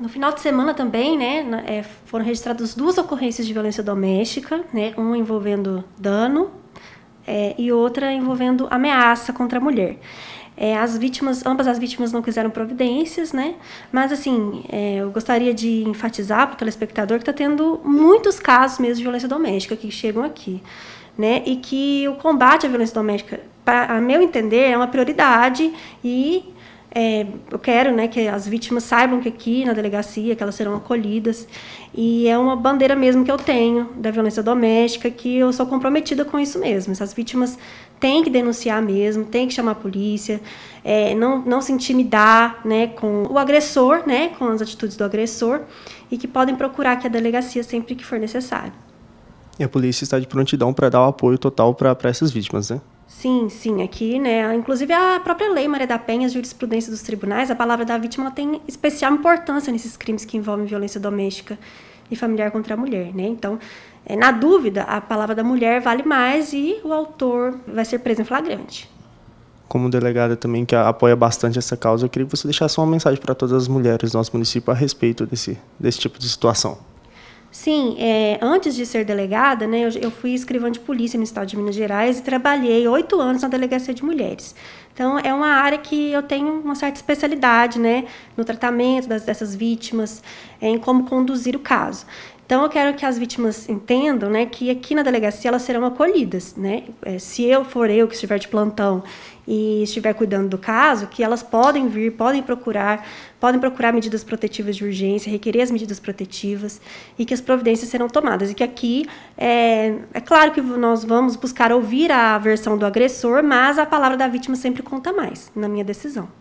No final de semana também, né, é, foram registradas duas ocorrências de violência doméstica, né, uma envolvendo dano é, e outra envolvendo ameaça contra a mulher. É, as vítimas, ambas as vítimas não quiseram providências, né? Mas assim, é, eu gostaria de enfatizar para o telespectador que está tendo muitos casos mesmo de violência doméstica que chegam aqui, né? E que o combate à violência doméstica, pra, a meu entender, é uma prioridade e é, eu quero né, que as vítimas saibam que aqui na delegacia que elas serão acolhidas e é uma bandeira mesmo que eu tenho da violência doméstica que eu sou comprometida com isso mesmo. Essas vítimas têm que denunciar mesmo, têm que chamar a polícia, é, não, não se intimidar né, com o agressor, né, com as atitudes do agressor e que podem procurar aqui a delegacia sempre que for necessário. E a polícia está de prontidão para dar o apoio total para essas vítimas, né? Sim, sim, aqui, né? Inclusive a própria lei Maria da Penha, a jurisprudência dos tribunais, a palavra da vítima tem especial importância nesses crimes que envolvem violência doméstica e familiar contra a mulher, né? Então, eh, na dúvida, a palavra da mulher vale mais e o autor vai ser preso em flagrante. Como delegada também que apoia bastante essa causa, eu queria que você deixasse uma mensagem para todas as mulheres do nosso município a respeito desse, desse tipo de situação. Sim, é, antes de ser delegada, né, eu, eu, fui escrivã de polícia no estado de Minas Gerais e trabalhei oito anos na delegacia de mulheres. Então, é uma área que eu tenho uma certa especialidade né, no tratamento das, dessas vítimas, em como conduzir o caso. Então eu quero que as vítimas entendam, né, que aqui na delegacia elas serão acolhidas, né? É, se eu for eu que estiver de plantão e estiver cuidando do caso, que elas podem vir, podem procurar, podem procurar medidas protetivas de urgência, requerer as medidas protetivas e que as providências serão tomadas. E que aqui é, é claro que nós vamos buscar ouvir a versão do agressor, mas a palavra da vítima sempre conta mais na minha decisão.